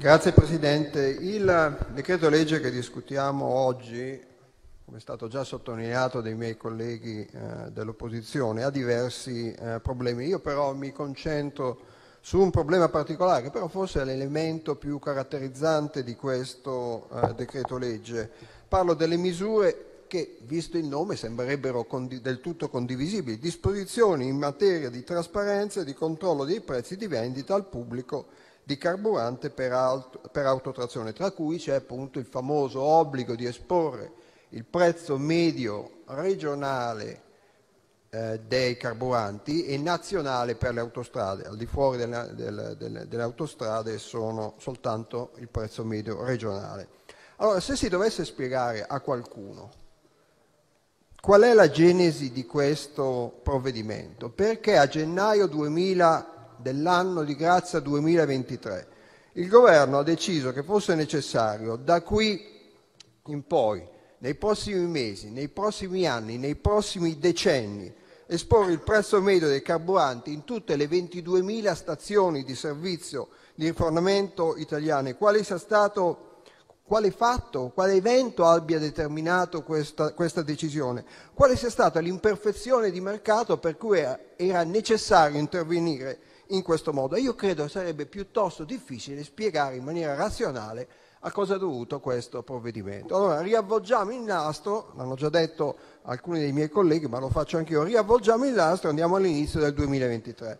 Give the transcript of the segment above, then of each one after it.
Grazie Presidente, il decreto-legge che discutiamo oggi, come è stato già sottolineato dai miei colleghi eh, dell'opposizione, ha diversi eh, problemi. Io però mi concentro su un problema particolare, che però forse è l'elemento più caratterizzante di questo eh, decreto-legge. Parlo delle misure che, visto il nome, sembrerebbero del tutto condivisibili, disposizioni in materia di trasparenza e di controllo dei prezzi di vendita al pubblico di carburante per, aut per autotrazione, tra cui c'è appunto il famoso obbligo di esporre il prezzo medio regionale eh, dei carburanti e nazionale per le autostrade, al di fuori della, della, della, delle autostrade sono soltanto il prezzo medio regionale. Allora, se si dovesse spiegare a qualcuno Qual è la genesi di questo provvedimento? Perché a gennaio 2000 dell'anno di grazia 2023, il Governo ha deciso che fosse necessario, da qui in poi, nei prossimi mesi, nei prossimi anni, nei prossimi decenni, esporre il prezzo medio dei carburanti in tutte le 22.000 stazioni di servizio di rifornimento italiane. Quale sia stato quale fatto, quale evento abbia determinato questa, questa, decisione, quale sia stata l'imperfezione di mercato per cui era necessario intervenire in questo modo. io credo sarebbe piuttosto difficile spiegare in maniera razionale a cosa è dovuto questo provvedimento. Allora riavvolgiamo il nastro, l'hanno già detto alcuni dei miei colleghi, ma lo faccio anche io, riavvolgiamo il nastro e andiamo all'inizio del 2023.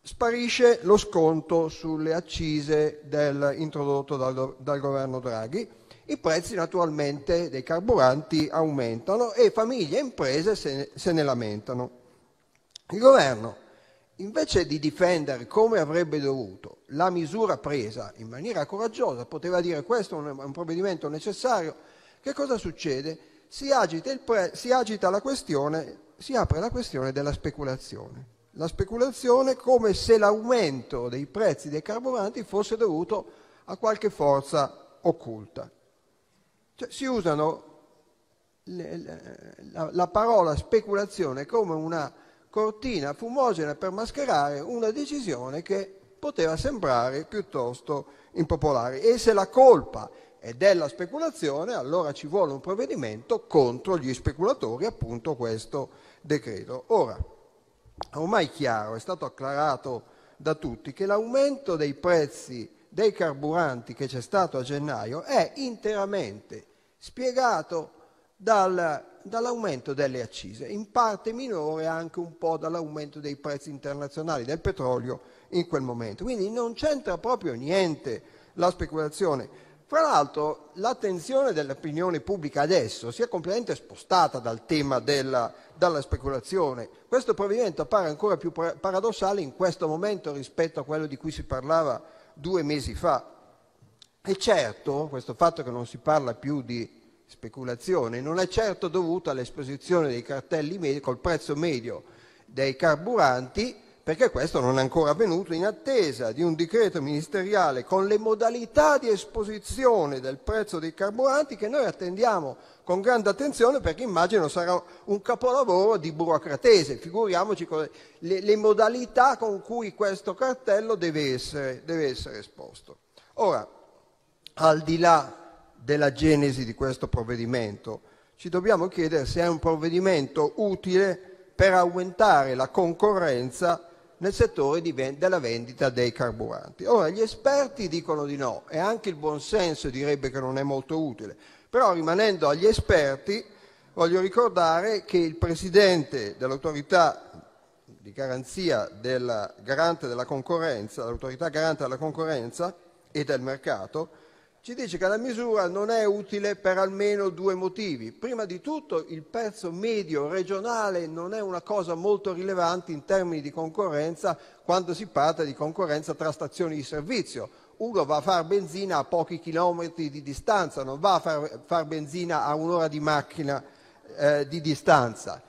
Sparisce lo sconto sulle accise del, introdotto dal, dal governo Draghi, i prezzi naturalmente dei carburanti aumentano e famiglie e imprese se ne, se ne lamentano. Il governo invece di difendere come avrebbe dovuto la misura presa in maniera coraggiosa, poteva dire questo è un provvedimento necessario, che cosa succede? Si agita, pre- si agita la questione, si apre la questione della speculazione. La speculazione come se l'aumento dei prezzi dei carburanti fosse dovuto a qualche forza occulta. Cioè, si usano le, la, la parola speculazione come una cortina fumogena per mascherare una decisione che poteva sembrare piuttosto impopolare. E se la colpa è della speculazione, allora ci vuole un provvedimento contro gli speculatori, appunto questo decreto. Ora, ormai chiaro, è stato acclarato da tutti che l'aumento dei prezzi dei carburanti che c'è stato a gennaio è interamente spiegato dal dall'aumento delle accise, in parte minore anche un po' dall'aumento dei prezzi internazionali del petrolio in quel momento. Quindi non c'entra proprio niente la speculazione. Fra l'altro l'attenzione dell'opinione pubblica adesso si è completamente spostata dal tema della, dalla speculazione. Questo provvedimento appare ancora più paradossale in questo momento rispetto a quello di cui si parlava due mesi fa. E certo, questo fatto che non si parla più di speculazione non è certo dovuta all'esposizione dei cartelli medi, col prezzo medio dei carburanti, perché questo non è ancora avvenuto in attesa di un decreto ministeriale con le modalità di esposizione del prezzo dei carburanti che noi attendiamo con grande attenzione perché immagino sarà un capolavoro di burocratese, figuriamoci le, le modalità con cui questo cartello deve essere, deve essere esposto. Ora, al di là della genesi di questo provvedimento. Ci dobbiamo chiedere se è un provvedimento utile per aumentare la concorrenza nel settore ven della vendita dei carburanti. Ora, gli esperti dicono di no e anche il buonsenso direbbe che non è molto utile, però rimanendo agli esperti voglio ricordare che il Presidente dell'autorità di garanzia della garante della concorrenza, l'autorità garante della concorrenza e del mercato, ci dice che la misura non è utile per almeno due motivi. Prima di tutto il prezzo medio regionale non è una cosa molto rilevante in termini di concorrenza quando si parla di concorrenza tra stazioni di servizio. Uno va a fare benzina a pochi chilometri di distanza, non va a fare far benzina a un'ora di macchina eh, di distanza.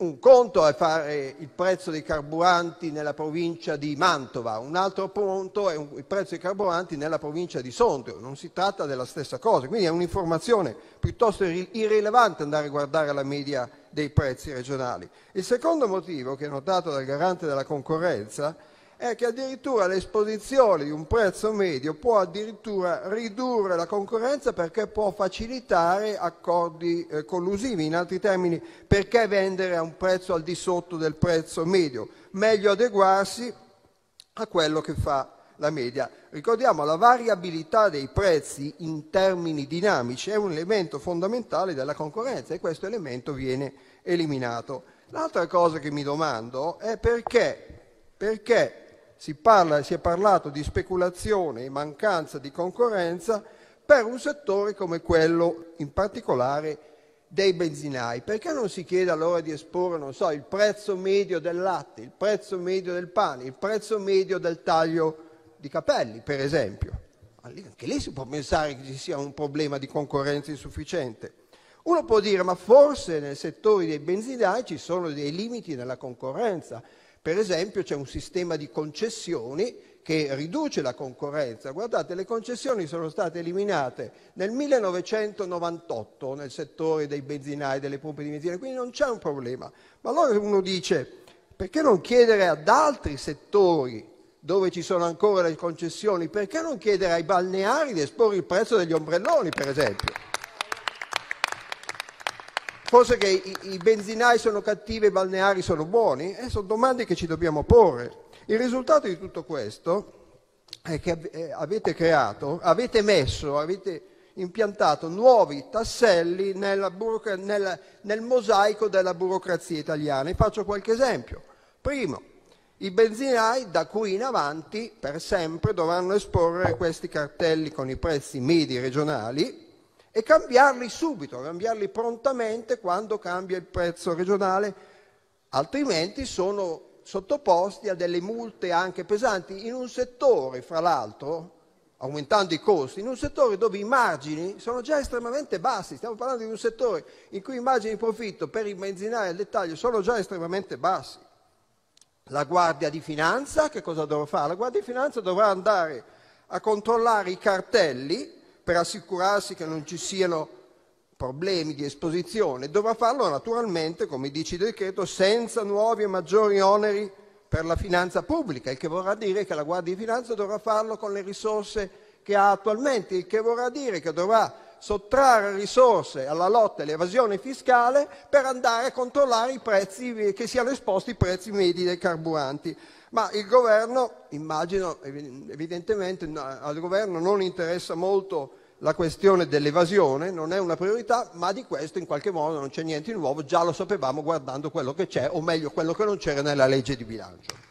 Un conto è fare il prezzo dei carburanti nella provincia di Mantova, un altro conto è il prezzo dei carburanti nella provincia di Sondrio, non si tratta della stessa cosa, quindi è un'informazione piuttosto irrilevante andare a guardare la media dei prezzi regionali. Il secondo motivo che è notato dal garante della concorrenza è che addirittura l'esposizione di un prezzo medio può addirittura ridurre la concorrenza perché può facilitare accordi eh, collusivi, in altri termini perché vendere a un prezzo al di sotto del prezzo medio, meglio adeguarsi a quello che fa la media. Ricordiamo la variabilità dei prezzi in termini dinamici è un elemento fondamentale della concorrenza e questo elemento viene eliminato. L'altra cosa che mi domando è perché perché si, parla, si è parlato di speculazione e mancanza di concorrenza per un settore come quello in particolare dei benzinai. Perché non si chiede allora di esporre, so, il prezzo medio del latte, il prezzo medio del pane, il prezzo medio del taglio di capelli, per esempio? Anche lì si può pensare che ci sia un problema di concorrenza insufficiente. Uno può dire, ma forse nel settore dei benzinai ci sono dei limiti nella concorrenza per esempio c'è un sistema di concessioni che riduce la concorrenza. Guardate, le concessioni sono state eliminate nel 1998 nel settore dei benzinai, delle pompe di benzina, quindi non c'è un problema. Ma allora uno dice, perché non chiedere ad altri settori dove ci sono ancora le concessioni, perché non chiedere ai balneari di esporre il prezzo degli ombrelloni, per esempio? Forse che i, i benzinai sono cattivi e i balneari sono buoni? Eh, sono domande che ci dobbiamo porre. Il risultato di tutto questo è che eh, avete creato, avete messo, avete impiantato nuovi tasselli nella, nella, nel mosaico della burocrazia italiana. E faccio qualche esempio. Primo, i benzinai da qui in avanti per sempre dovranno esporre questi cartelli con i prezzi medi regionali e cambiarli subito, cambiarli prontamente quando cambia il prezzo regionale, altrimenti sono sottoposti a delle multe anche pesanti in un settore, fra l'altro, aumentando i costi, in un settore dove i margini sono già estremamente bassi, stiamo parlando di un settore in cui i margini di profitto per i benzinari al dettaglio sono già estremamente bassi. La Guardia di Finanza che cosa dovrà fare? La Guardia di Finanza dovrà andare a controllare i cartelli per assicurarsi che non ci siano problemi di esposizione, dovrà farlo naturalmente, come dice il decreto, senza nuovi e maggiori oneri per la finanza pubblica, il che vorrà dire che la Guardia di Finanza dovrà farlo con le risorse che ha attualmente, il che vorrà dire che dovrà sottrarre risorse alla lotta all'evasione fiscale per andare a controllare i prezzi, che siano esposti i prezzi medi dei carburanti. Ma il governo, immagino, evidentemente al governo non interessa molto la questione dell'evasione, non è una priorità, ma di questo in qualche modo non c'è niente di nuovo, già lo sapevamo guardando quello che c'è, o meglio quello che non c'era nella legge di bilancio.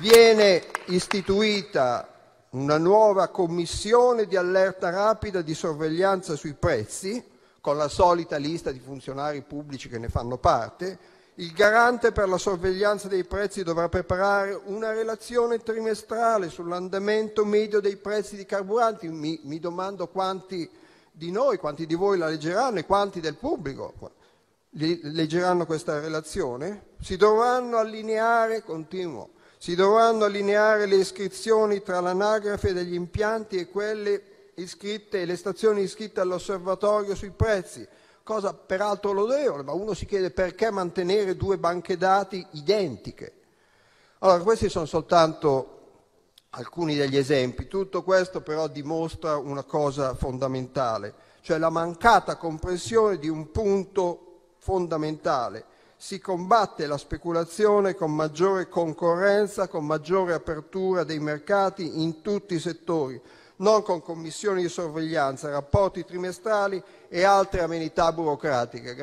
Viene istituita una nuova commissione di allerta rapida di sorveglianza sui prezzi, con la solita lista di funzionari pubblici che ne fanno parte, il garante per la sorveglianza dei prezzi dovrà preparare una relazione trimestrale sull'andamento medio dei prezzi di carburanti. Mi, mi, domando quanti di noi, quanti di voi la leggeranno e quanti del pubblico leggeranno questa relazione. Si dovranno allineare, continuo, si dovranno allineare le iscrizioni tra l'anagrafe degli impianti e quelle iscritte e le stazioni iscritte all'osservatorio sui prezzi, cosa peraltro lodevole, ma uno si chiede perché mantenere due banche dati identiche. Allora, questi sono soltanto alcuni degli esempi. Tutto questo però dimostra una cosa fondamentale, cioè la mancata comprensione di un punto fondamentale, si combatte la speculazione con maggiore concorrenza, con maggiore apertura dei mercati in tutti i settori, non con commissioni di sorveglianza, rapporti trimestrali e altre amenità burocratiche.